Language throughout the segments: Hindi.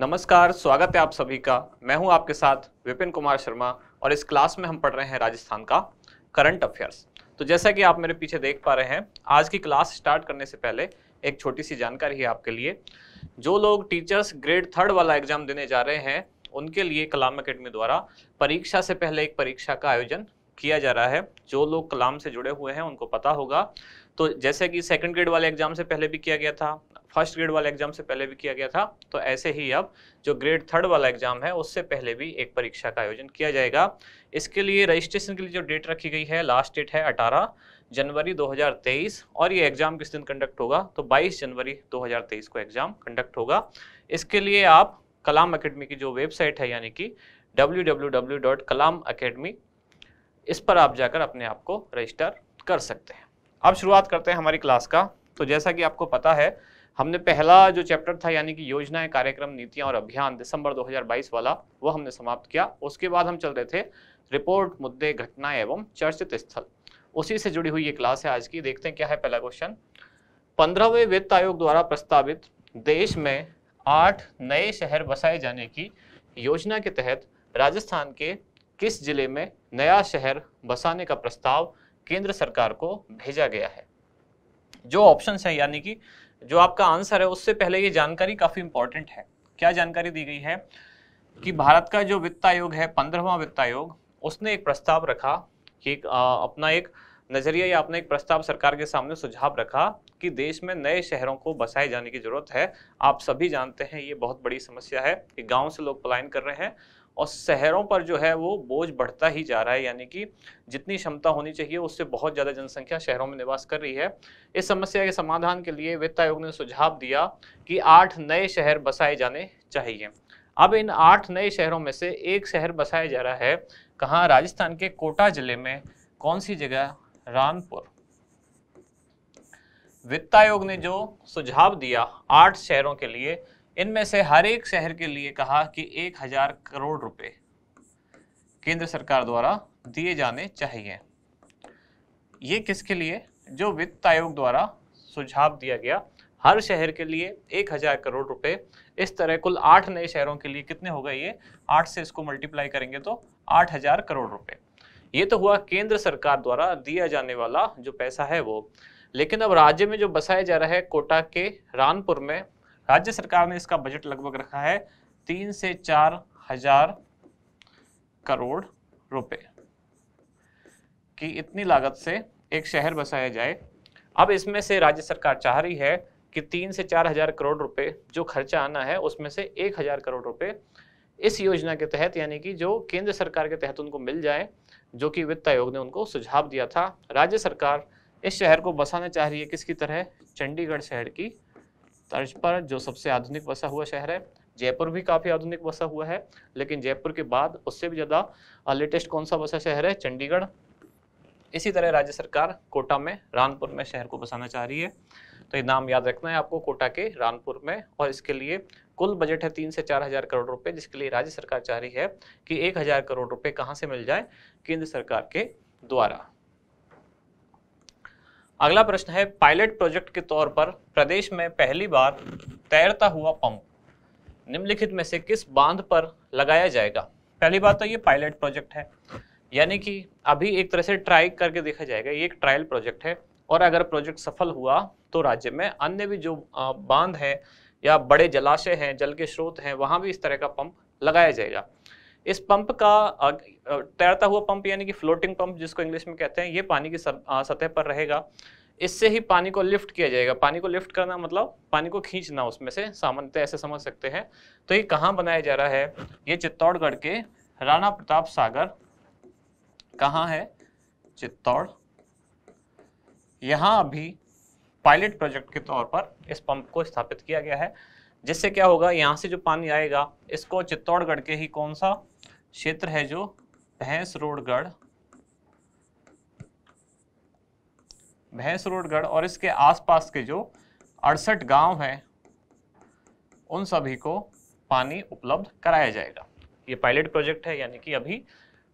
नमस्कार स्वागत है आप सभी का मैं हूं आपके साथ विपिन कुमार शर्मा और इस क्लास में हम पढ़ रहे हैं राजस्थान का करंट अफेयर्स तो जैसा कि आप मेरे पीछे देख पा रहे हैं आज की क्लास स्टार्ट करने से पहले एक छोटी सी जानकारी है आपके लिए जो लोग टीचर्स ग्रेड थर्ड वाला एग्जाम देने जा रहे हैं उनके लिए कलाम अकेडमी द्वारा परीक्षा से पहले एक परीक्षा का आयोजन किया जा रहा है जो लोग कलाम से जुड़े हुए हैं उनको पता होगा तो जैसे कि सेकंड ग्रेड वाले एग्जाम से पहले भी किया गया था फर्स्ट ग्रेड वाले एग्जाम से पहले भी किया गया था तो ऐसे ही अब जो ग्रेड थर्ड वाला एग्जाम है उससे पहले भी एक परीक्षा का आयोजन किया जाएगा इसके लिए रजिस्ट्रेशन के लिए जो डेट रखी गई है लास्ट डेट है 18 जनवरी 2023 और ये एग्जाम किस दिन कंडक्ट होगा तो 22 जनवरी 2023 को एग्जाम कंडक्ट होगा इसके लिए आप कलाम अकेडमी की जो वेबसाइट है यानी कि डब्ल्यू इस पर आप जाकर अपने आप को रजिस्टर कर सकते हैं अब शुरुआत करते हैं हमारी क्लास का तो जैसा कि आपको पता है हमने पहला जो चैप्टर था यानी कि योजनाएं कार्यक्रम नीतियां और अभियान दिसंबर 2022 वाला वो हमने समाप्त किया उसके बाद हम चल रहे थे रिपोर्ट मुद्दे घटना एवं चर्चित स्थल उसी से जुड़ी हुई ये क्लास है आज की देखते हैं क्या है पहला क्वेश्चन पंद्रहवें वित्त आयोग द्वारा प्रस्तावित देश में आठ नए शहर बसाए जाने की योजना के तहत राजस्थान के किस जिले में नया शहर बसाने का प्रस्ताव केंद्र सरकार को भेजा गया है जो ऑप्शन है यानी कि जो आपका आंसर है उससे पहले ये जानकारी काफ़ी इंपॉर्टेंट है क्या जानकारी दी गई है कि भारत का जो वित्त आयोग है पंद्रहवा वित्त आयोग उसने एक प्रस्ताव रखा कि आ, अपना एक नजरिया या अपना एक प्रस्ताव सरकार के सामने सुझाव रखा कि देश में नए शहरों को बसाए जाने की जरूरत है आप सभी जानते हैं ये बहुत बड़ी समस्या है कि गांव से लोग पलायन कर रहे हैं और शहरों पर जो है वो बोझ बढ़ता ही जा रहा है यानी कि जितनी क्षमता होनी चाहिए उससे बहुत ज़्यादा जनसंख्या शहरों में निवास कर रही है इस समस्या के समाधान के लिए वित्त आयोग ने सुझाव दिया कि आठ नए शहर बसाए जाने चाहिए अब इन आठ नए शहरों में से एक शहर बसाया जा रहा है कहाँ राजस्थान के कोटा जिले में कौन सी जगह रानपुर वित्त आयोग ने जो सुझाव दिया आठ शहरों के लिए इनमें से हर एक शहर के लिए कहा कि एक हजार करोड़ रुपए केंद्र सरकार द्वारा दिए जाने चाहिए ये किसके लिए जो वित्त आयोग द्वारा सुझाव दिया गया हर शहर के लिए एक हजार करोड़ रुपए इस तरह कुल आठ नए शहरों के लिए कितने हो गए ये आठ से इसको मल्टीप्लाई करेंगे तो आठ हजार करोड़ रुपए ये तो हुआ केंद्र सरकार द्वारा दिया जाने वाला जो पैसा है वो लेकिन अब राज्य में जो बसाया जा रहा है कोटा के रानपुर में राज्य सरकार ने इसका बजट लगभग रखा है तीन से चार हजार करोड़ रुपए की इतनी लागत से एक शहर बसाया जाए अब इसमें से राज्य सरकार चाह रही है कि तीन से चार हजार करोड़ रुपए जो खर्चा आना है उसमें से एक हजार करोड़ रुपए इस योजना के तहत यानी कि जो केंद्र सरकार के तहत उनको मिल जाए जो कि वित्त आयोग ने उनको सुझाव दिया था राज्य सरकार इस शहर को बसाना चाह रही है किसकी तरह चंडीगढ़ शहर की तर्ज पर जो सबसे आधुनिक बसा हुआ शहर है जयपुर भी काफ़ी आधुनिक बसा हुआ है लेकिन जयपुर के बाद उससे भी ज़्यादा लेटेस्ट कौन सा बसा शहर है चंडीगढ़ इसी तरह राज्य सरकार कोटा में रानपुर में शहर को बसाना चाह रही है तो ये नाम याद रखना है आपको कोटा के रानपुर में और इसके लिए कुल बजट है तीन से चार हजार करोड़ रुपए जिसके लिए राज्य सरकार चाह रही है कि एक हजार करोड़ रुपए कहाँ से मिल जाए केंद्र सरकार के द्वारा अगला प्रश्न है पायलट प्रोजेक्ट के तौर पर प्रदेश में पहली बार तैरता हुआ पंप निम्नलिखित में से किस बांध पर लगाया जाएगा पहली बात तो ये पायलट प्रोजेक्ट है यानी कि अभी एक तरह से ट्राई करके देखा जाएगा ये एक ट्रायल प्रोजेक्ट है और अगर प्रोजेक्ट सफल हुआ तो राज्य में अन्य भी जो बांध है या बड़े जलाशय हैं जल के स्रोत हैं वहाँ भी इस तरह का पंप लगाया जाएगा इस पंप का तैरता हुआ पंप यानी कि फ्लोटिंग पंप जिसको इंग्लिश में कहते हैं ये पानी की सतह पर रहेगा इससे ही पानी को लिफ्ट किया जाएगा पानी को लिफ्ट करना मतलब पानी को खींचना उसमें से सामान्यतः ऐसे समझ सकते हैं तो ये कहाँ बनाया जा रहा है ये चित्तौड़गढ़ के राणा प्रताप सागर कहाँ है चित्तौड़ यहाँ अभी पायलट प्रोजेक्ट के तौर पर इस पंप को स्थापित किया गया है जिससे क्या होगा यहाँ से जो पानी आएगा इसको चित्तौड़गढ़ के ही कौन सा क्षेत्र है जो भैंस रोडगढ़ भैंस रोडगढ़ और इसके आसपास के जो अड़सठ गांव हैं उन सभी को पानी उपलब्ध कराया जाएगा ये पायलट प्रोजेक्ट है यानी कि अभी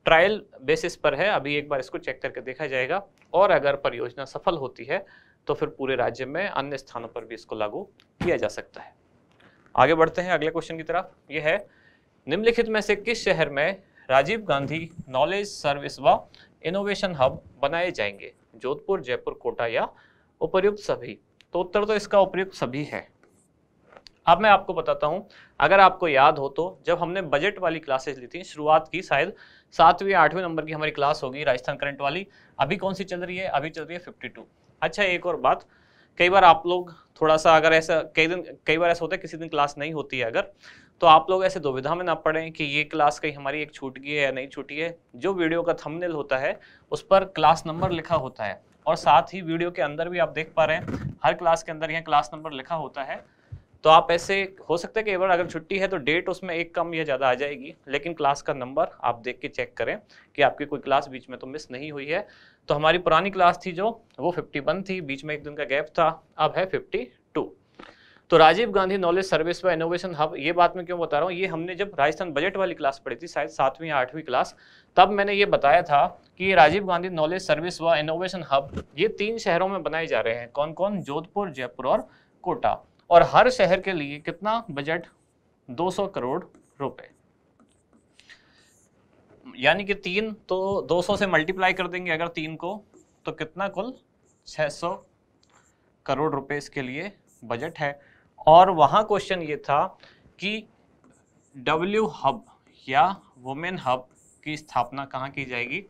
ट्रायल बेसिस पर है अभी एक बार इसको चेक करके देखा जाएगा और अगर परियोजना सफल होती है तो फिर पूरे राज्य में अन्य स्थानों पर भी इसको लागू किया जा सकता है आगे बढ़ते हैं अगले क्वेश्चन की तरफ ये है निम्नलिखित में से किस शहर में राजीव गांधी नॉलेज सर्विस व इनोवेशन हब बनाए जाएंगे जोधपुर जयपुर कोटा या उपयुक्त सभी तो उत्तर तो इसका उपयुक्त सभी है अब मैं आपको बताता हूं अगर आपको याद हो तो जब हमने बजट वाली क्लासेस ली थी शुरुआत की शायद सातवीं आठवीं नंबर की हमारी क्लास होगी राजस्थान करंट वाली अभी कौन सी चल रही है अभी चल रही है फिफ्टी टू अच्छा एक और बात कई बार आप लोग थोड़ा सा अगर ऐसा कई दिन कई बार ऐसा होता है किसी दिन क्लास नहीं होती है अगर तो आप लोग ऐसे दुविधा में ना पड़ें कि ये क्लास कहीं हमारी एक छूट गई है या नहीं छूटी है जो वीडियो का थंबनेल होता है उस पर क्लास नंबर लिखा होता है और साथ ही वीडियो के अंदर भी आप देख पा रहे हैं हर क्लास के अंदर यहाँ क्लास नंबर लिखा होता है तो आप ऐसे हो सकते हैं कि एक बार अगर छुट्टी है तो डेट उसमें एक कम या ज़्यादा आ जाएगी लेकिन क्लास का नंबर आप देख के चेक करें कि आपकी कोई क्लास बीच में तो मिस नहीं हुई है तो हमारी पुरानी क्लास थी जो वो 51 थी बीच में एक दिन का गैप था अब है तो राजीव गांधी नॉलेज सर्विस व इनोवेशन हब ये बात मैं क्यों बता रहा हूँ ये हमने जब राजस्थान बजट वाली क्लास पढ़ी थी शायद सातवीं या आठवीं क्लास तब मैंने ये बताया था कि राजीव गांधी नॉलेज सर्विस व इनोवेशन हब ये तीन शहरों में बनाए जा रहे हैं कौन कौन जोधपुर जयपुर और कोटा और हर शहर के लिए कितना बजट दो करोड़ रुपए यानी कि तीन तो 200 से मल्टीप्लाई कर देंगे अगर तीन को तो कितना कुल 600 करोड़ रुपए इसके लिए बजट है और वहाँ क्वेश्चन ये था कि डब्ल्यू हब या वुमेन हब की स्थापना कहाँ की जाएगी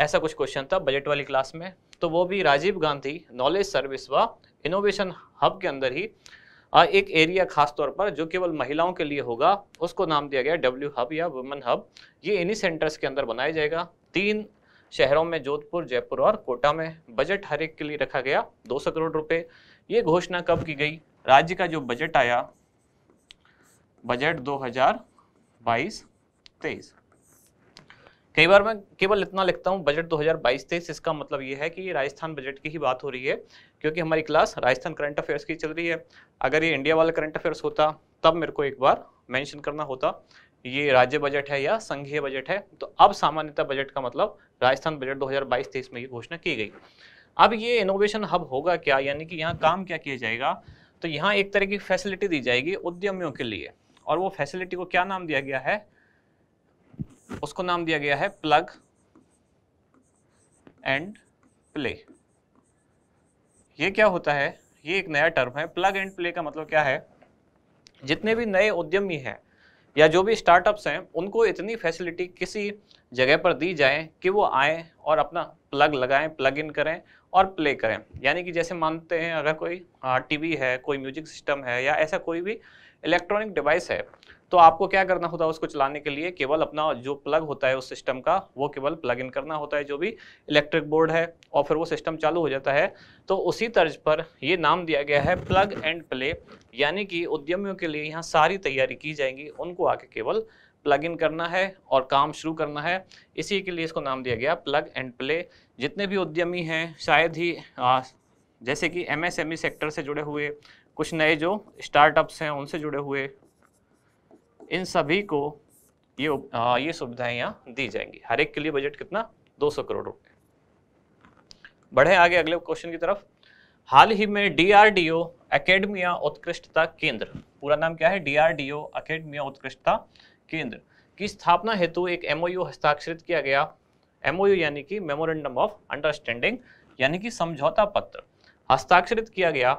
ऐसा कुछ क्वेश्चन था बजट वाली क्लास में तो वो भी राजीव गांधी नॉलेज सर्विस व इनोवेशन हब के अंदर ही एक एरिया खास तौर पर जो केवल महिलाओं के लिए होगा उसको नाम दिया गया डब्ल्यू हब या वुमेन हब ये इन्हीं सेंटर्स के अंदर बनाया जाएगा तीन शहरों में जोधपुर जयपुर और कोटा में बजट हर एक के लिए रखा गया 200 करोड़ रुपए ये घोषणा कब की गई राज्य का जो बजट आया बजट 2022-23 कई बार मैं केवल इतना लिखता हूँ बजट 2022-23 इसका मतलब ये है कि ये राजस्थान बजट की ही बात हो रही है क्योंकि हमारी क्लास राजस्थान करंट अफेयर्स की चल रही है अगर ये इंडिया वाला करंट अफेयर्स होता तब मेरे को एक बार मेंशन करना होता ये राज्य बजट है या संघीय बजट है तो अब सामान्यतः बजट का मतलब राजस्थान बजट 2022-23 में ये घोषणा की गई अब ये इनोवेशन हब होगा क्या यानी कि यहाँ काम क्या किया जाएगा तो यहाँ एक तरह की फैसिलिटी दी जाएगी उद्यमियों के लिए और वो फैसिलिटी को क्या नाम दिया गया है उसको नाम दिया गया है प्लग एंड प्ले ये क्या होता है ये एक नया टर्म है प्लग एंड प्ले का मतलब क्या है जितने भी नए उद्यमी हैं या जो भी स्टार्टअप्स हैं उनको इतनी फैसिलिटी किसी जगह पर दी जाए कि वो आए और अपना प्लग लगाएं प्लग इन करें और प्ले करें यानी कि जैसे मानते हैं अगर कोई टीवी हाँ, है कोई म्यूजिक सिस्टम है या ऐसा कोई भी इलेक्ट्रॉनिक डिवाइस है तो आपको क्या करना होता है उसको चलाने के लिए केवल अपना जो प्लग होता है उस सिस्टम का वो केवल प्लग इन करना होता है जो भी इलेक्ट्रिक बोर्ड है और फिर वो सिस्टम चालू हो जाता है तो उसी तर्ज पर ये नाम दिया गया है प्लग एंड प्ले यानी कि उद्यमियों के लिए यहाँ सारी तैयारी की जाएगी उनको आके केवल प्लग इन करना है और काम शुरू करना है इसी के लिए इसको नाम दिया गया प्लग एंड प्ले जितने भी उद्यमी हैं शायद ही आ, जैसे कि एमएसएमई सेक्टर e से जुड़े हुए कुछ नए जो स्टार्टअप्स हैं उनसे जुड़े हुए इन सभी को ये आ, ये सुविधाएं यहाँ दी जाएंगी हर एक के लिए बजट कितना 200 करोड़ रुपए बढ़े आगे अगले क्वेश्चन की तरफ हाल ही में डीआरडीओ एकेडमिया उत्कृष्टता केंद्र पूरा नाम क्या है डीआरडीओ एकेडमिया उत्कृष्टता केंद्र की स्थापना हेतु एक एमओयू हस्ताक्षरित किया गया एमओयू यानी कि मेमोरेंडम ऑफ अंडरस्टैंडिंग यानी कि समझौता पत्र हस्ताक्षरित किया गया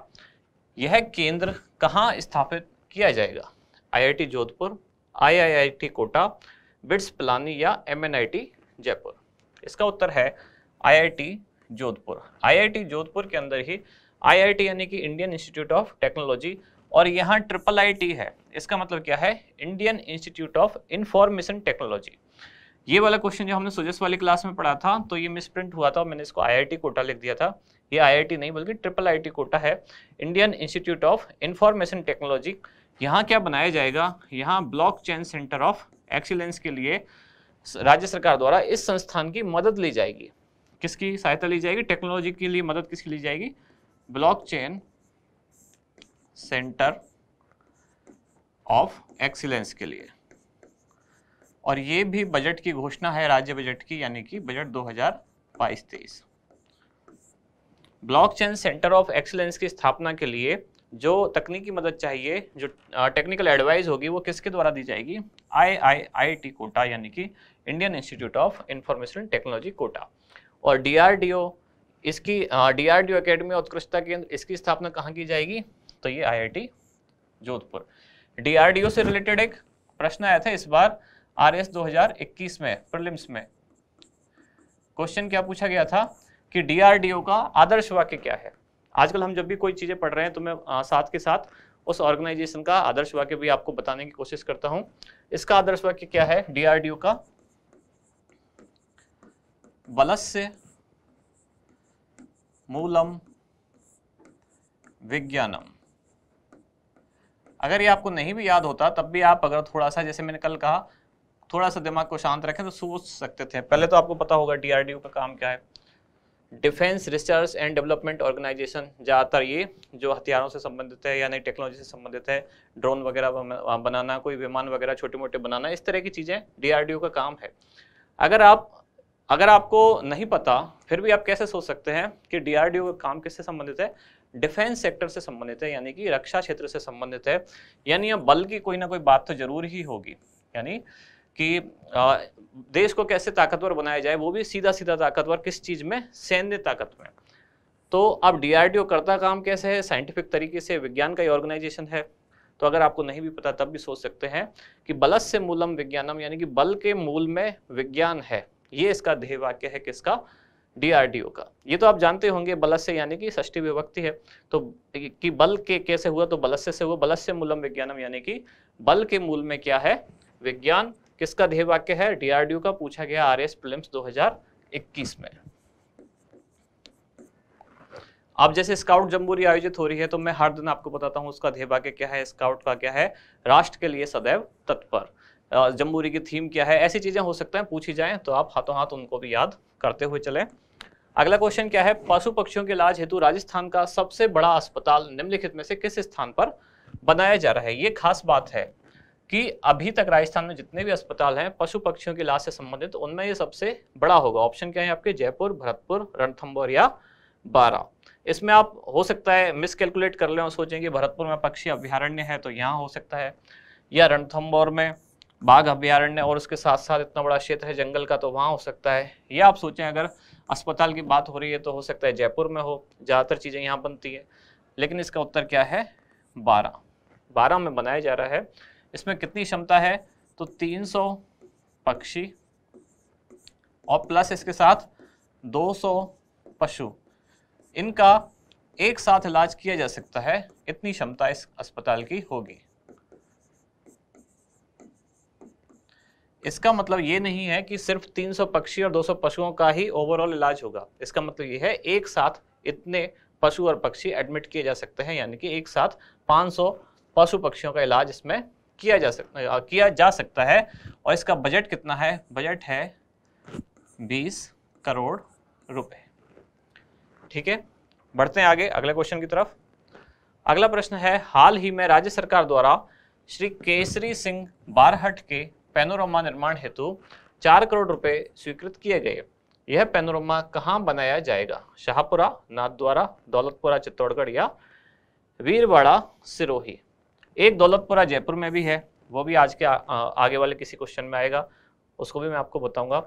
यह केंद्र कहाँ स्थापित किया जाएगा IIT Jodhpur T Kota BITS Pilani या एमएनआईटी जयपुर इसका उत्तर है आईआईटी जोधपुर आईआईटी जोधपुर के अंदर ही आईआईटी यानी कि इंडियन इंस्टीट्यूट ऑफ टेक्नोलॉजी और यहाँ ट्रिपल आईटी है इसका मतलब क्या है Indian institute of information technology ये वाला क्वेश्चन जो हमने सुजस वाली क्लास में पढ़ा था तो ये मिस प्रिंट हुआ था मैंने इसको आईआईटी कोटा लिख दिया था ये आईआईटी नहीं बल्कि ट्रिपल आईटी कोटा है Indian institute of information technology यहाँ क्या बनाया जाएगा यहाँ ब्लॉकचेन सेंटर ऑफ एक्सीलेंस के लिए राज्य सरकार द्वारा इस संस्थान की मदद ली जाएगी किसकी सहायता ली जाएगी टेक्नोलॉजी के लिए मदद किसकी ली जाएगी ब्लॉकचेन सेंटर ऑफ एक्सीलेंस के लिए और ये भी बजट की घोषणा है राज्य बजट की यानी कि budget 2022-23 blockchain centre of excellence की स्थापना के लिए जो तकनीकी मदद चाहिए जो टेक्निकल एडवाइस होगी वो किसके द्वारा दी जाएगी आई आई आई टी कोटा यानी कि Indian institute of information technology Kota और डीआरडीओ इसकी डीआरडीओ एकेडमी उत्कृष्टता केंद्र इसकी स्थापना कहाँ की जाएगी तो ये आईआईटी जोधपुर डीआरडीओ से रिलेटेड एक प्रश्न आया था इस बार आर 2021 में प्रिलिम्स में क्वेश्चन क्या पूछा गया था कि डीआरडीओ का आदर्श वाक्य क्या है आजकल हम जब भी कोई चीज़ें पढ़ रहे हैं तो मैं आ, साथ के साथ उस ऑर्गेनाइजेशन का आदर्श वाक्य भी आपको बताने की कोशिश करता हूं इसका आदर्श वाक्य क्या है डीआरडीओ का बलस्य मूलम विज्ञानम अगर ये आपको नहीं भी याद होता तब भी आप अगर थोड़ा सा जैसे मैंने कल कहा थोड़ा सा दिमाग को शांत रखें तो सोच सकते थे पहले तो आपको पता होगा डीआरडीओ का काम क्या है defence research and development organisation ज़्यादातर ये जो हथियारों से संबंधित है या नई टेक्नोलॉजी से संबंधित है ड्रोन वगैरह बनाना कोई विमान वगैरह छोटे मोटे बनाना इस तरह की चीज़ें डी का काम है अगर आप अगर आपको नहीं पता फिर भी आप कैसे सोच सकते हैं कि डीआरडीओ का काम किससे संबंधित है डिफेंस सेक्टर से संबंधित है यानी कि रक्षा क्षेत्र से संबंधित है यानी अब बल की कोई ना कोई बात तो जरूर ही होगी यानी कि देश को कैसे ताकतवर बनाया जाए वो भी सीधा सीधा ताकतवर किस चीज़ में सैन्य ताकत में तो अब डीआरडीओ करता काम कैसे है साइंटिफिक तरीके से विज्ञान का ही ऑर्गेनाइजेशन है तो अगर आपको नहीं भी पता तब भी सोच सकते हैं कि बलस से मूलम विज्ञानम यानी कि बल के मूल में विज्ञान है ये इसका ध्येय वाक्य है किसका डीआरडीओ का ये तो आप जानते होंगे बलस्य यानी कि षष्ठी विभक्ति है तो कि बल के कैसे हुआ तो बलस्य से हुआ बलस्य मूलम विज्ञानम यानी कि बल के मूल में क्या है विज्ञान किसका ध्येय वाक्य है डीआरडीओ का पूछा गया आर एस प्रिलिम्स इक्कीस में अब जैसे स्काउट जम्बूरी आयोजित हो रही है तो मैं हर दिन आपको बताता हूँ उसका ध्येय वाक्य क्या है स्काउट का क्या है राष्ट्र के लिए सदैव तत्पर जम्बूरी की थीम क्या है ऐसी चीज़ें हो सकता है पूछी जाए तो आप हाथों हाथ उनको भी याद करते हुए चले अगला क्वेश्चन क्या है पशु पक्षियों के इलाज हेतु राजस्थान का सबसे बड़ा अस्पताल निम्नलिखित में से किस स्थान पर बनाया जा रहा है ये खास बात है कि अभी तक राजस्थान में जितने भी अस्पताल हैं पशु पक्षियों के इलाज से संबंधित तो उनमें ये सबसे बड़ा होगा ऑप्शन क्या है आपके जयपुर भरतपुर रणथम्बोर या बारह इसमें आप हो सकता है मिस कैलकुलेट कर लें और भरतपुर में पक्षी अभ्यारण्य है तो यहाँ हो सकता है या रणथम्बोर में बाघ अभ्यारण्य और उसके साथ साथ इतना बड़ा क्षेत्र है जंगल का तो वहाँ हो सकता है या आप सोचें अगर अस्पताल की बात हो रही है तो हो सकता है जयपुर में हो ज़्यादातर चीज़ें यहाँ बनती है लेकिन इसका उत्तर क्या है बारह बारह में बनाया जा रहा है इसमें कितनी क्षमता है तो 300 पक्षी और प्लस इसके साथ 200 पशु इनका एक साथ इलाज किया जा सकता है इतनी क्षमता इस अस्पताल की होगी इसका मतलब ये नहीं है कि सिर्फ 300 पक्षी और 200 पशुओं का ही ओवरऑल इलाज होगा इसका मतलब ये है एक साथ इतने पशु और पक्षी एडमिट किए जा सकते हैं यानी कि एक साथ 500 पशु पक्षियों का इलाज इसमें किया जा सकता किया जा सकता है और इसका बजट कितना है बजट है 20 करोड़ रुपए ठीक है बढ़ते हैं आगे अगले क्वेश्चन की तरफ अगला प्रश्न है हाल ही में राज्य सरकार द्वारा श्री केसरी सिंह बारहट के पैनोरमा निर्माण हेतु चार करोड़ रुपए स्वीकृत किए गए यह पैनोरमा कहाँ बनाया जाएगा शाहपुरा नाथद्वारा दौलतपुरा चित्तौड़गढ़ या वीरवाड़ा सिरोही एक दौलतपुरा जयपुर में भी है वो भी आज के आ, आगे वाले किसी क्वेश्चन में आएगा उसको भी मैं आपको बताऊंगा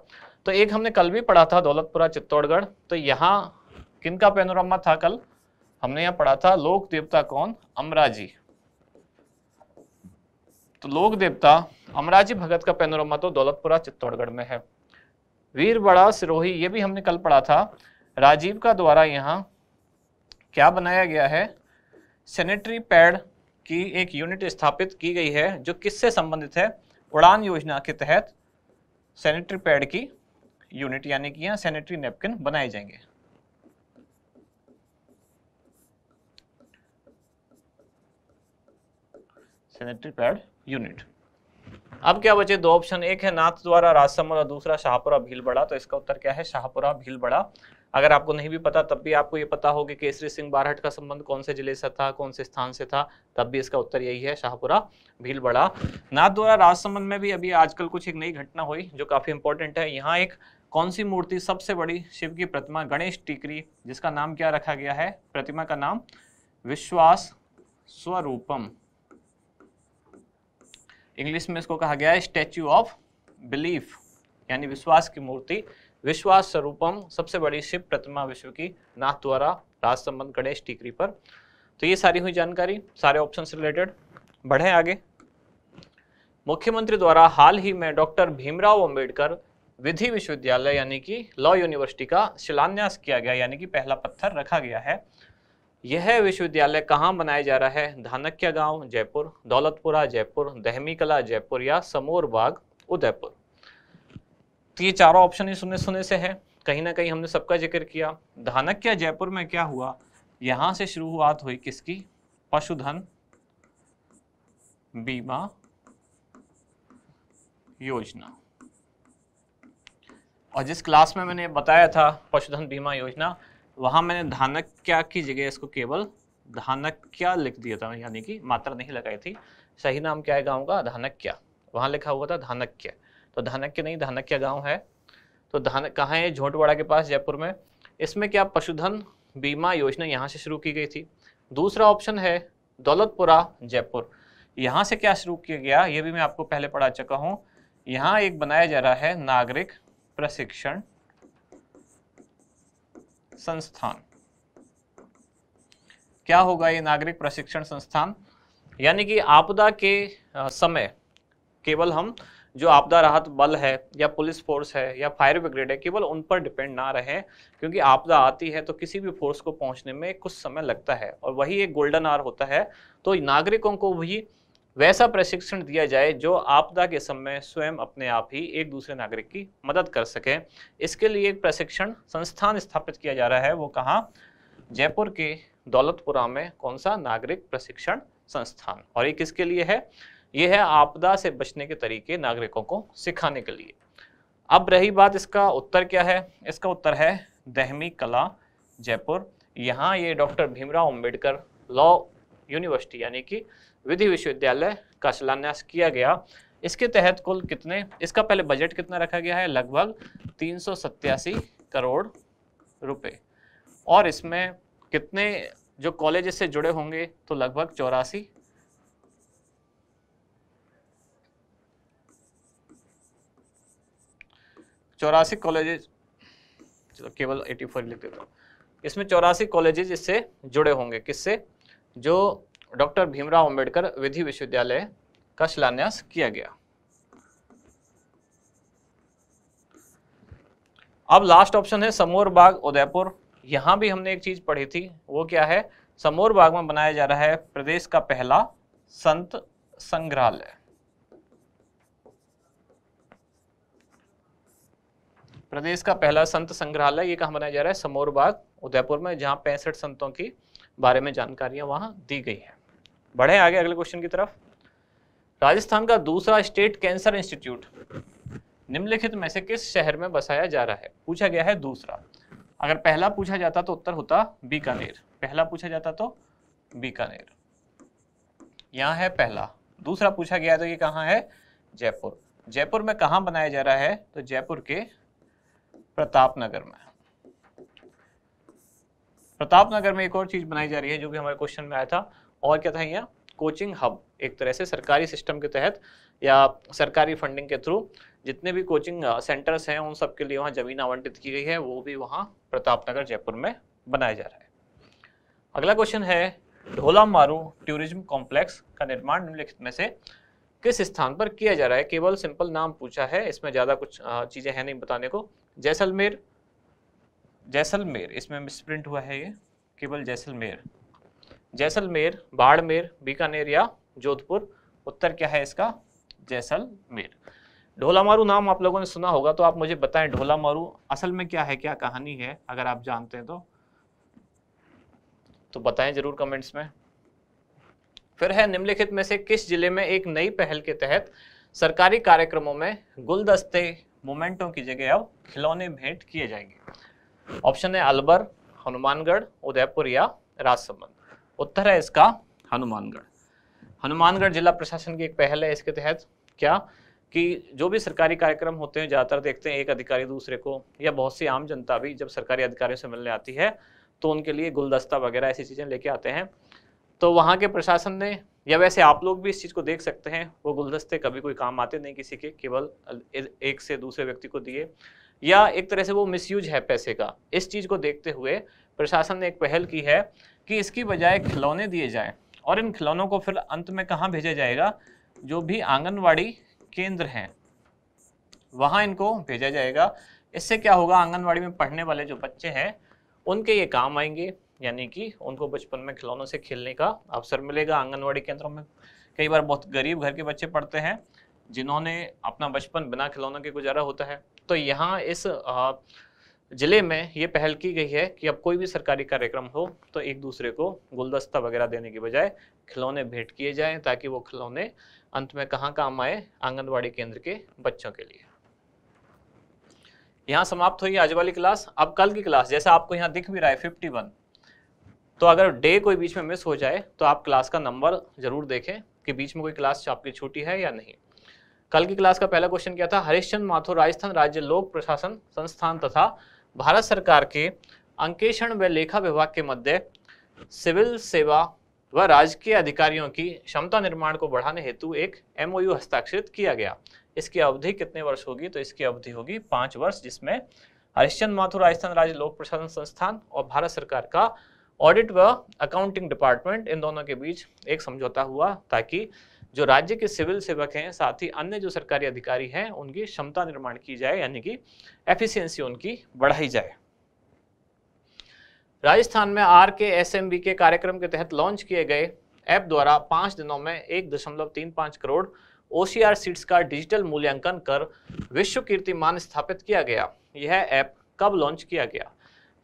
तो एक हमने कल भी पढ़ा था दौलतपुरा चित्तौड़गढ़ तो यहाँ किन का पैनोरमा था कल हमने यहाँ पढ़ा था लोक देवता कौन अमराजी तो लोक देवता अमराजी भगत का पैनोरमा तो दौलतपुरा चित्तौड़गढ़ में है वीरबड़ा सिरोही ये भी हमने कल पढ़ा था राजीव का द्वारा यहाँ क्या बनाया गया है सेनेटरी पैड की एक यूनिट स्थापित की गई है जो किससे संबंधित है उड़ान योजना के तहत सेनेटरी पैड की यूनिट यानी कि यहाँ सेनेटरी नेपकिन बनाए जाएंगे सैनिटरी पैड यूनिट अब क्या बचे दो ऑप्शन एक है नाथ द्वारा राजसमर और दूसरा शाहपुरा भीलबड़ा तो इसका उत्तर क्या है शाहपुरा भीलबड़ा अगर आपको नहीं भी पता तब भी आपको ये पता हो कि केसरी सिंह बारहट का संबंध कौन से जिले से था कौन से स्थान से था तब भी इसका उत्तर यही है शाहपुरा भीलबड़ा नाथ द्वारा राजसमंद में भी अभी आजकल कुछ एक नई घटना हुई जो काफ़ी इंपॉर्टेंट है यहाँ एक कौन सी मूर्ति सबसे बड़ी शिव की प्रतिमा गणेश टीकरी जिसका नाम क्या रखा गया है प्रतिमा का नाम विश्वास स्वरूपम इंग्लिश में इसको कहा गया है स्टैच्यू ऑफ बिलीफ यानी विश्वास की मूर्ति विश्वास स्वरूपम सबसे बड़ी शिव प्रतिमा विश्व की नाथ द्वारा राज संबंध गणेश टिकरी पर तो ये सारी हुई जानकारी सारे ऑप्शन से रिलेटेड बढ़े आगे मुख्यमंत्री द्वारा हाल ही में डॉक्टर भीमराव अंबेडकर विधि विश्वविद्यालय यानी कि लॉ यूनिवर्सिटी का शिलान्यास किया गया यानी कि पहला पत्थर रखा गया है यह विश्वविद्यालय कहाँ बनाया जा रहा है धानक्या गांव जयपुर दौलतपुरा जयपुर दहमी कला जयपुर या समोर बाग उदयपुर तो ये चारों ऑप्शन ही सुने सुने से हैं कहीं ना कहीं हमने सबका जिक्र किया धानक्या जयपुर में क्या हुआ यहां से शुरुआत हुई किसकी पशुधन बीमा योजना और जिस क्लास में मैंने बताया था पशुधन बीमा योजना वहाँ मैंने धानक क्या की जगह इसको केवल धानक क्या लिख दिया था यानी कि मात्रा नहीं लगाई थी सही नाम क्या है गाँव का धानक क्या वहाँ लिखा हुआ था क्या तो धानक्य नहीं धानक्या गाँव है तो धान कहाँ है झोंटवाड़ा के पास जयपुर में इसमें क्या पशुधन बीमा योजना यहाँ से शुरू की गई थी दूसरा ऑप्शन है दौलतपुरा जयपुर यहाँ से क्या शुरू किया गया ये भी मैं आपको पहले पढ़ा चुका हूँ यहाँ एक बनाया जा रहा है नागरिक प्रशिक्षण संस्थान क्या होगा ये नागरिक प्रशिक्षण संस्थान यानी कि आपदा के समय केवल हम जो आपदा राहत बल है या पुलिस फोर्स है या फायर ब्रिगेड है केवल उन पर डिपेंड ना रहे क्योंकि आपदा आती है तो किसी भी फोर्स को पहुंचने में कुछ समय लगता है और वही एक गोल्डन आर होता है तो नागरिकों को भी वैसा प्रशिक्षण दिया जाए जो आपदा के समय स्वयं अपने आप ही एक दूसरे नागरिक की मदद कर सके इसके लिए एक प्रशिक्षण संस्थान स्थापित किया जा रहा है वो कहाँ जयपुर के दौलतपुरा में कौन सा नागरिक प्रशिक्षण संस्थान और ये किसके लिए है ये है आपदा से बचने के तरीके नागरिकों को सिखाने के लिए अब रही बात इसका उत्तर क्या है इसका उत्तर है दहमी कला जयपुर यहाँ ये doctor Bhimrao Ambedkar law university यानी कि विधि विश्वविद्यालय का शिलान्यास किया गया इसके तहत कुल कितने इसका पहले बजट कितना रखा गया है लगभग तीन करोड़ रुपए और इसमें कितने जो कॉलेज से जुड़े होंगे तो लगभग चौरासी चौरासी कॉलेज चलो केवल 84 लिख देता हूँ इसमें चौरासी कॉलेजेस इससे जुड़े होंगे किससे जो डॉक्टर भीमराव अंबेडकर विधि विश्वविद्यालय का शिलान्यास किया गया अब लास्ट ऑप्शन है समोर बाग उदयपुर यहां भी हमने एक चीज पढ़ी थी वो क्या है समोर बाग में बनाया जा रहा है प्रदेश का पहला संत संग्रहालय प्रदेश का पहला संत संग्रहालय ये कहा बनाया जा रहा है समोर बाग उदयपुर में जहां पैंसठ संतों की बारे में जानकारियां वहां दी गई है बढ़े आगे अगले क्वेश्चन की तरफ राजस्थान का दूसरा स्टेट कैंसर इंस्टीट्यूट निम्नलिखित में से किस शहर में बसाया जा रहा है पूछा गया है दूसरा अगर पहला पूछा जाता तो उत्तर होता बीकानेर पहला पूछा जाता तो बीकानेर यहां है पहला दूसरा पूछा गया तो ये कहां है जयपुर जयपुर में कहा बनाया जा रहा है तो जयपुर के प्रताप नगर में प्रताप नगर में एक और चीज बनाई जा रही है जो कि हमारे क्वेश्चन में आया था और क्या था यहाँ कोचिंग हब एक तरह से सरकारी सिस्टम के तहत या सरकारी फंडिंग के थ्रू जितने भी कोचिंग सेंटर्स हैं उन सब के लिए वहाँ ज़मीन आवंटित की गई है वो भी वहाँ प्रतापनगर जयपुर में बनाया जा रहा है अगला क्वेश्चन है ढोला मारू टूरिज्म कॉम्प्लेक्स का निर्माण निम्नलिखित में से किस स्थान पर किया जा रहा है केवल सिंपल नाम पूछा है इसमें ज़्यादा कुछ चीज़ें हैं नहीं बताने को जैसलमेर जैसलमेर इसमें मिसप्रिंट हुआ है ये केवल जैसलमेर जैसलमेर बाड़मेर बीकानेर या जोधपुर उत्तर क्या है इसका जैसलमेर ढोला मारू नाम आप लोगों ने सुना होगा तो आप मुझे बताएं ढोला मारू असल में क्या है क्या कहानी है अगर आप जानते हैं तो तो बताएं जरूर कमेंट्स में फिर है निम्नलिखित में से किस जिले में एक नई पहल के तहत सरकारी कार्यक्रमों में गुलदस्ते मोमेंटों की जगह अब खिलौने भेंट किए जाएंगे ऑप्शन है अलवर हनुमानगढ़ उदयपुर या राजसमंद उत्तर है इसका हनुमानगढ़ हनुमानगढ़ जिला प्रशासन की एक पहल है इसके तहत क्या कि जो भी सरकारी कार्यक्रम होते हैं ज़्यादातर देखते हैं एक अधिकारी दूसरे को या बहुत सी आम जनता भी जब सरकारी अधिकारियों से मिलने आती है तो उनके लिए गुलदस्ता वगैरह ऐसी चीज़ें लेके आते हैं तो वहाँ के प्रशासन ने या वैसे आप लोग भी इस चीज़ को देख सकते हैं वो गुलदस्ते कभी कोई काम आते नहीं किसी के केवल एक से दूसरे व्यक्ति को दिए या एक तरह से वो मिसयूज है पैसे का इस चीज़ को देखते हुए प्रशासन ने एक पहल की है कि इसकी बजाय खिलौने दिए जाए और इन खिलौनों को फिर अंत में कहाँ भेजा जाएगा जो भी आंगनवाड़ी केंद्र हैं वहाँ इनको भेजा जाएगा इससे क्या होगा आंगनवाड़ी में पढ़ने वाले जो बच्चे हैं उनके ये काम आएंगे यानी कि उनको बचपन में खिलौनों से खेलने का अवसर मिलेगा आंगनवाड़ी केंद्रों में कई बार बहुत गरीब घर के बच्चे पढ़ते हैं जिन्होंने अपना बचपन बिना खिलौनों के गुजारा होता है तो यहाँ इस आ, जिले में ये पहल की गई है कि अब कोई भी सरकारी कार्यक्रम हो तो एक दूसरे को गुलदस्ता वगैरह देने के बजाय खिलौने भेंट किए जाएं ताकि वो खिलौने अंत में कहाँ काम आए आंगनबाड़ी केंद्र के बच्चों के लिए यहाँ समाप्त हुई आज वाली क्लास अब कल की क्लास जैसा आपको यहाँ दिख भी रहा है फिफ्टी वन तो अगर डे कोई बीच में मिस हो जाए तो आप क्लास का नंबर जरूर देखें कि बीच में कोई क्लास आपकी छूटी है या नहीं कल की क्लास का पहला क्वेश्चन क्या था हरिश्चंद माथुर राजस्थान राज्य लोक प्रशासन संस्थान तथा भारत सरकार के अंकेषण व लेखा विभाग के मध्य सिविल सेवा व राजकीय अधिकारियों की क्षमता निर्माण को बढ़ाने हेतु एक एमओयू हस्ताक्षरित किया गया इसकी अवधि कितने वर्ष होगी तो इसकी अवधि होगी पांच वर्ष जिसमें हरिश्चंद माथुर राजस्थान राज्य लोक प्रशासन संस्थान और भारत सरकार का ऑडिट व अकाउंटिंग डिपार्टमेंट इन दोनों के बीच एक समझौता हुआ ताकि जो राज्य के सिविल सेवक हैं साथ ही अन्य जो सरकारी अधिकारी हैं उनकी क्षमता निर्माण की जाए यानी कि एफिशिएंसी उनकी बढ़ाई जाए राजस्थान में आर के एस एम बी के कार्यक्रम के तहत लॉन्च किए गए ऐप द्वारा पांच दिनों में एक दशमलव तीन पांच crore O C R sheets का डिजिटल मूल्यांकन कर विश्व कीर्तिमान स्थापित किया गया यह ऐप कब लॉन्च किया गया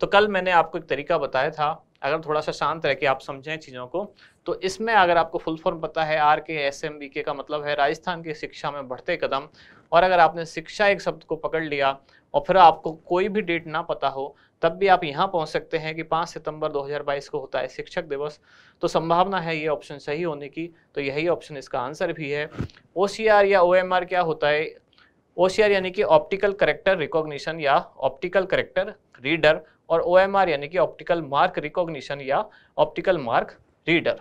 तो कल मैंने आपको एक तरीका बताया था अगर थोड़ा सा शांत रह के आप समझें चीज़ों को तो इसमें अगर आपको फुल फॉर्म पता है आर के एस एम बी के का मतलब है राजस्थान की शिक्षा में बढ़ते कदम और अगर आपने शिक्षा एक शब्द को पकड़ लिया और फिर आपको कोई भी डेट ना पता हो तब भी आप यहाँ पहुँच सकते हैं कि 5 सितंबर 2022 को होता है शिक्षक दिवस तो संभावना है ये ऑप्शन सही होने की तो यही ऑप्शन इसका आंसर भी है ओ या ओ क्या होता है ओ यानी कि ऑप्टिकल करेक्टर रिकॉग्निशन या ऑप्टिकल करेक्टर रीडर और ओ यानी कि ऑप्टिकल मार्क रिकॉग्निशन या ऑप्टिकल मार्क रीडर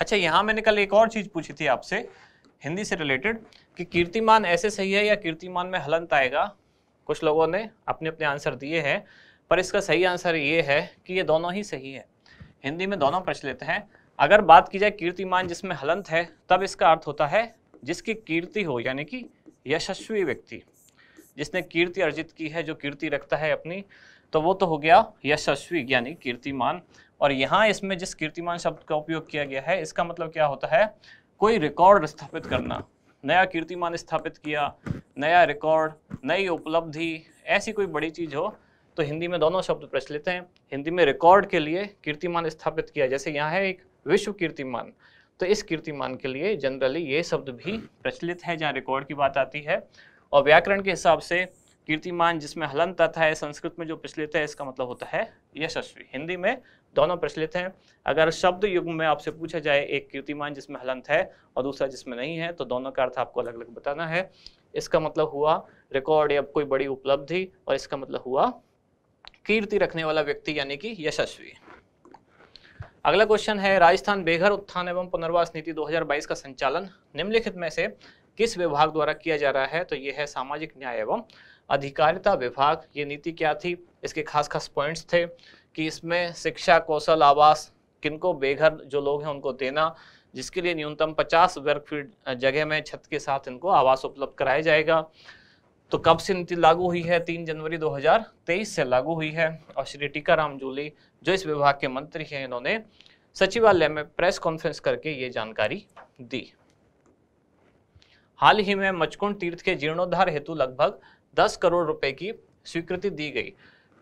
अच्छा यहाँ मैंने कल एक और चीज़ पूछी थी आपसे हिंदी से रिलेटेड कि कीर्तिमान ऐसे सही है या कीर्तिमान में हलंत आएगा कुछ लोगों ने अपने अपने आंसर दिए हैं पर इसका सही आंसर ये है कि ये दोनों ही सही है हिंदी में दोनों प्रचलित हैं अगर बात की जाए कीर्तिमान जिसमें हलंत है तब इसका अर्थ होता है जिसकी कीर्ति हो यानी कि यशस्वी व्यक्ति जिसने कीर्ति अर्जित की है जो कीर्ति रखता है अपनी तो वो तो हो गया यशस्वी यानी कीर्तिमान और यहाँ इसमें जिस कीर्तिमान शब्द का उपयोग किया गया है इसका मतलब क्या होता है कोई रिकॉर्ड स्थापित करना नया कीर्तिमान स्थापित किया नया रिकॉर्ड नई उपलब्धि ऐसी कोई बड़ी चीज़ हो तो हिंदी में दोनों शब्द प्रचलित हैं हिंदी में रिकॉर्ड के लिए कीर्तिमान स्थापित किया जैसे यहाँ है एक विश्व कीर्तिमान तो इस कीर्तिमान के लिए जनरली ये शब्द भी प्रचलित है जहाँ रिकॉर्ड की बात आती है और व्याकरण के हिसाब से कीर्तिमान जिसमें हलन तथा है संस्कृत में जो प्रचलित है इसका मतलब होता है यशस्वी हिंदी में दोनों प्रचलित हैं अगर शब्द युग में आपसे पूछा जाए एक कीर्तिमान जिसमें हलंत है और दूसरा जिसमें नहीं है तो दोनों का अर्थ आपको अलग अलग बताना है इसका मतलब हुआ रिकॉर्ड या कोई बड़ी उपलब्धि और इसका मतलब हुआ कीर्ति रखने वाला व्यक्ति यानी कि यशस्वी अगला क्वेश्चन है राजस्थान बेघर उत्थान एवं पुनर्वास नीति 2022 का संचालन निम्नलिखित में से किस विभाग द्वारा किया जा रहा है तो यह है सामाजिक न्याय एवं अधिकारिता विभाग ये नीति क्या थी इसके खास खास पॉइंट्स थे कि इसमें शिक्षा कौशल आवास किनको बेघर जो लोग हैं उनको देना जिसके लिए न्यूनतम 50 वर्ग फीट जगह में छत के साथ इनको आवास उपलब्ध कराया जाएगा तो कब से नीति लागू हुई है तीन जनवरी 2023 से लागू हुई है और श्री टीकाराम जूली जो इस विभाग के मंत्री हैं इन्होंने सचिवालय में प्रेस कॉन्फ्रेंस करके ये जानकारी दी हाल ही में मचकुंड तीर्थ के जीर्णोद्धार हेतु लगभग 10 करोड़ रुपए की स्वीकृति दी गई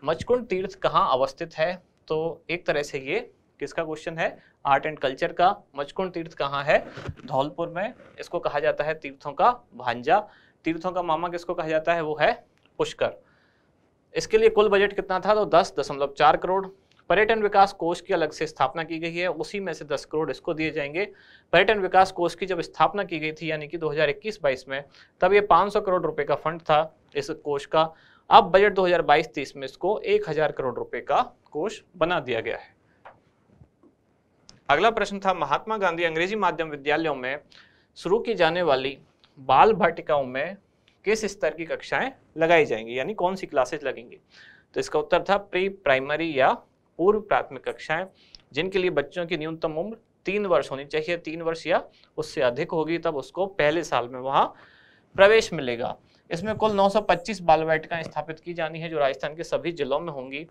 मचकुंड तीर्थ कहाँ अवस्थित है तो एक तरह से ये किसका क्वेश्चन है आर्ट एंड कल्चर का मचकुंड तीर्थ कहाँ है धौलपुर में इसको कहा जाता है तीर्थों का भांजा तीर्थों का मामा किसको कहा जाता है वो है पुष्कर इसके लिए कुल बजट कितना था तो दस दशमलव चार करोड़ पर्यटन विकास कोष की अलग से स्थापना की गई है उसी में से दस करोड़ इसको दिए जाएंगे पर्यटन विकास कोष की जब स्थापना की गई थी यानी कि 2021-22 में तब ये 500 करोड़ रुपए का फंड था इस कोष का अब बजट 2022-23 में इसको 1000 करोड़ रुपए का कोष बना दिया गया है अगला प्रश्न था महात्मा गांधी अंग्रेजी माध्यम विद्यालयों में शुरू की जाने वाली बाल भाटिकाओं में किस स्तर की कक्षाएं लगाई जाएंगी यानी कौन सी क्लासेज लगेंगी तो इसका उत्तर था प्री प्राइमरी या पूर्व प्राथमिक कक्षाएं जिनके लिए बच्चों की न्यूनतम उम्र तीन वर्ष होनी चाहिए तीन वर्ष या उससे अधिक होगी तब उसको पहले साल में वहां प्रवेश मिलेगा इसमें कुल 925 बाल बैठका स्थापित की जानी है जो राजस्थान के सभी जिलों में होंगी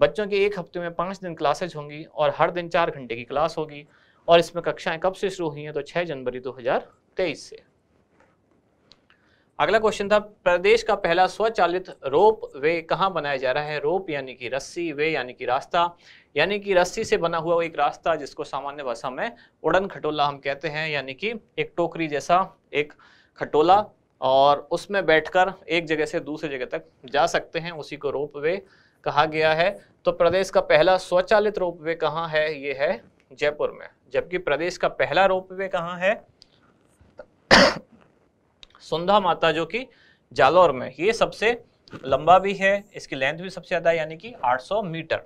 बच्चों की एक हफ्ते में पाँच दिन क्लासेज होंगी और हर दिन चार घंटे की क्लास होगी और इसमें कक्षाएं कब से शुरू हुई हैं तो 6 जनवरी 2023 से अगला क्वेश्चन था प्रदेश का पहला स्वचालित रोप वे कहाँ बनाया जा रहा है रोप यानी कि रस्सी वे यानी कि रास्ता यानी कि रस्सी से बना हुआ एक रास्ता जिसको सामान्य भाषा में उड़न खटोला हम कहते हैं यानी कि एक टोकरी जैसा एक खटोला और उसमें बैठकर एक जगह से दूसरी जगह तक जा सकते हैं उसी को रोप वे कहा गया है तो प्रदेश का पहला स्वचालित रोप वे कहाँ है ये है जयपुर में जबकि प्रदेश का पहला रोप वे कहाँ है सुंधा माता जो कि जालौर में ये सबसे लंबा भी है इसकी लेंथ भी सबसे ज़्यादा यानी कि 800 मीटर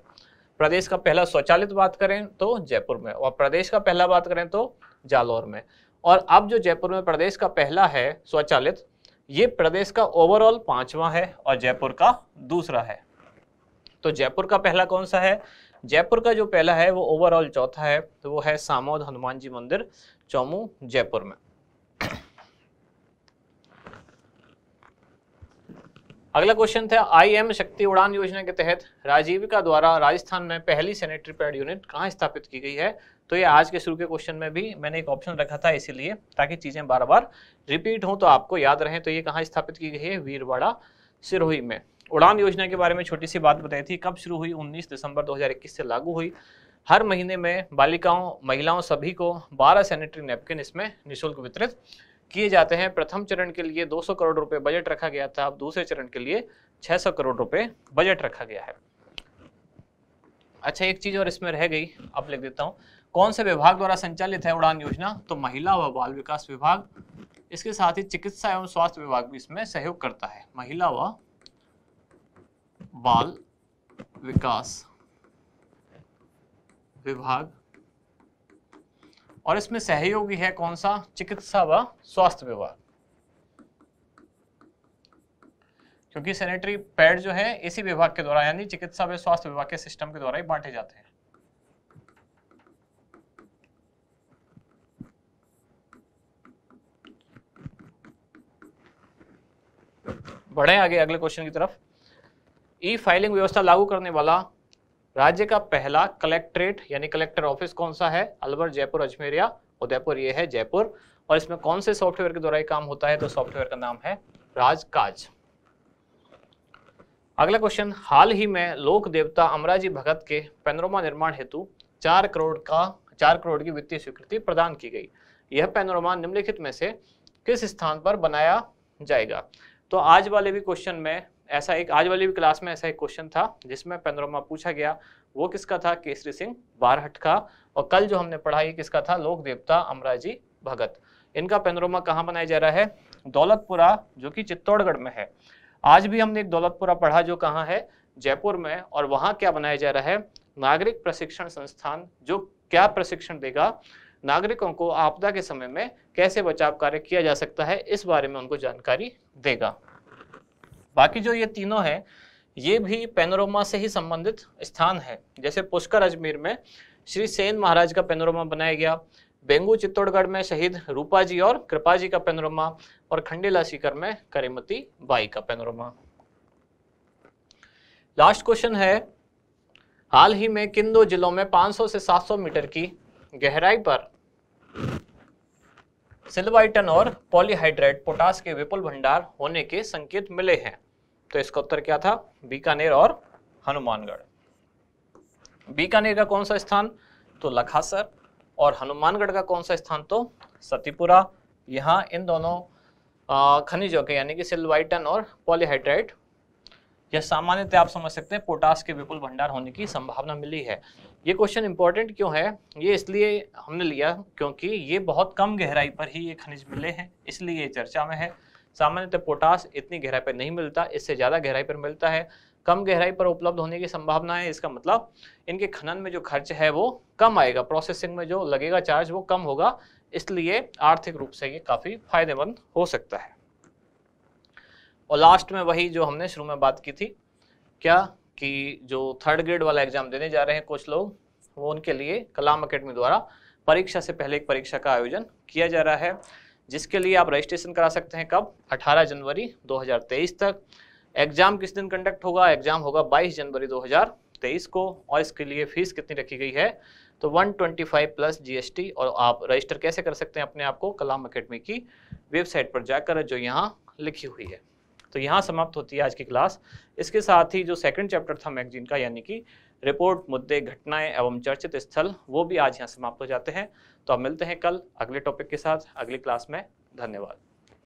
प्रदेश का पहला स्वचालित बात करें तो जयपुर में और प्रदेश का पहला बात करें तो जालौर में और अब जो जयपुर में प्रदेश का पहला है स्वचालित ये प्रदेश का ओवरऑल पांचवा है और जयपुर का दूसरा है तो जयपुर का पहला कौन सा है जयपुर का जो पहला है वो ओवरऑल चौथा है तो वो है सामोद हनुमान जी मंदिर चौमू जयपुर में अगला क्वेश्चन था आईएम शक्ति उड़ान योजना के तहत राजीविका द्वारा राजस्थान में पहली सैनिटरी पैड यूनिट कहाँ स्थापित की गई है तो ये आज के शुरू के क्वेश्चन में भी मैंने एक ऑप्शन रखा था इसीलिए ताकि चीज़ें बार बार रिपीट हों तो आपको याद रहे तो ये कहाँ स्थापित की गई है वीरवाड़ा सिरोही में उड़ान योजना के बारे में छोटी सी बात बताई थी कब शुरू हुई 19 दिसंबर 2021 से लागू हुई हर महीने में बालिकाओं महिलाओं सभी को 12 सैनिटरी नैपकिन इसमें निःशुल्क वितरित किए जाते हैं प्रथम चरण के लिए 200 करोड़ रुपए बजट रखा गया था अब दूसरे चरण के लिए 600 करोड़ रुपए बजट रखा गया है अच्छा एक चीज और इसमें रह गई अब लिख देता हूं कौन से विभाग द्वारा संचालित है उड़ान योजना तो महिला व बाल विकास विभाग इसके साथ ही चिकित्सा एवं स्वास्थ्य विभाग भी इसमें सहयोग करता है महिला व बाल विकास विभाग और इसमें सहयोगी है कौन सा चिकित्सा व स्वास्थ्य विभाग क्योंकि सैनिटरी पैड जो है इसी विभाग के द्वारा यानी चिकित्सा व स्वास्थ्य विभाग के सिस्टम के द्वारा ही बांटे जाते हैं बढ़े आगे अगले क्वेश्चन की तरफ ई फाइलिंग व्यवस्था लागू करने वाला राज्य का पहला कलेक्ट्रेट यानी कलेक्टर ऑफिस कौन सा है अलवर जयपुर अजमेरिया उदयपुर ये है जयपुर और इसमें कौन से सॉफ्टवेयर के द्वारा काम होता है तो सॉफ्टवेयर का नाम है राजकाज अगला क्वेश्चन हाल ही में लोक देवता अमराजी भगत के पेनोरमा निर्माण हेतु चार करोड़ का चार करोड़ की वित्तीय स्वीकृति प्रदान की गई यह पेनोरमा निम्नलिखित में से किस स्थान पर बनाया जाएगा तो आज वाले भी क्वेश्चन में ऐसा एक आज वाली भी क्लास में ऐसा एक क्वेश्चन था जिसमें पेनोरमा पूछा गया वो किसका था केसरी सिंह बारहट का और कल जो हमने पढ़ा ये किसका था लोक देवता अमराजी भगत इनका पेनोरमा कहाँ बनाया जा रहा है दौलतपुरा जो कि चित्तौड़गढ़ में है आज भी हमने एक दौलतपुरा पढ़ा जो कहाँ है जयपुर में और वहाँ क्या बनाया जा रहा है नागरिक प्रशिक्षण संस्थान जो क्या प्रशिक्षण देगा नागरिकों को आपदा के समय में कैसे बचाव कार्य किया जा सकता है इस बारे में उनको जानकारी देगा बाकी जो ये तीनों है ये भी पेनोरोमा से ही संबंधित स्थान है जैसे पुष्कर अजमेर में श्री सेन महाराज का पेनोरोमा बनाया गया बेंगू चित्तौड़गढ़ में शहीद रूपा जी और कृपा जी का पेनोरोमा और खंडेला सीकर में करेमती बाई का पेनोरमा लास्ट क्वेश्चन है हाल ही में किन दो जिलों में 500 से 700 मीटर की गहराई पर सिल्वाइटन और पॉलीहाइड्रेट पोटास के विपुल भंडार होने के संकेत मिले हैं तो इसका उत्तर क्या था बीकानेर और हनुमानगढ़ बीकानेर का कौन सा स्थान तो लखासर और हनुमानगढ़ का कौन सा स्थान तो सतीपुरा यहाँ इन दोनों खनिजों के यानी कि सिल्वाइटन और पॉलीहाइड्रेट यह सामान्यतः आप समझ सकते हैं पोटास के विपुल भंडार होने की संभावना मिली है ये क्वेश्चन इंपॉर्टेंट क्यों है ये इसलिए हमने लिया क्योंकि ये बहुत कम गहराई पर ही ये खनिज मिले हैं इसलिए ये चर्चा में है सामान्यतः पोटास इतनी गहराई पर नहीं मिलता इससे ज़्यादा गहराई पर मिलता है कम गहराई पर उपलब्ध होने की संभावना है इसका मतलब इनके खनन में जो खर्च है वो कम आएगा प्रोसेसिंग में जो लगेगा चार्ज वो कम होगा इसलिए आर्थिक रूप से ये काफ़ी फायदेमंद हो सकता है और लास्ट में वही जो हमने शुरू में बात की थी क्या कि जो थर्ड ग्रेड वाला एग्जाम देने जा रहे हैं कुछ लोग वो उनके लिए कलाम अकेडमी द्वारा परीक्षा से पहले एक परीक्षा का आयोजन किया जा रहा है जिसके लिए आप रजिस्ट्रेशन करा सकते हैं कब 18 जनवरी 2023 तक एग्जाम किस दिन कंडक्ट होगा एग्जाम होगा 22 जनवरी 2023 को और इसके लिए फीस कितनी रखी गई है तो 125 प्लस जीएसटी और आप रजिस्टर कैसे कर सकते हैं अपने आप को कलाम अकेडमी की वेबसाइट पर जाकर जो यहाँ लिखी हुई है तो यहाँ समाप्त होती है आज की क्लास इसके साथ ही जो सेकंड चैप्टर था मैगजीन का यानी कि रिपोर्ट मुद्दे घटनाएं एवं चर्चित स्थल वो भी आज यहाँ समाप्त हो जाते हैं तो अब मिलते हैं कल अगले टॉपिक के साथ अगली क्लास में धन्यवाद